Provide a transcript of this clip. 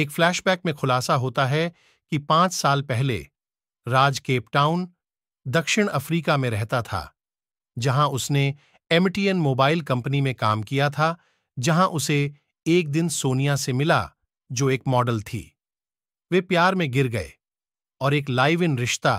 एक फ्लैशबैक में खुलासा होता है कि पांच साल पहले राज टाउन दक्षिण अफ्रीका में रहता था जहां उसने एमटीएन मोबाइल कंपनी में काम किया था जहां उसे एक दिन सोनिया से मिला जो एक मॉडल थी वे प्यार में गिर गए और एक लाइव इन रिश्ता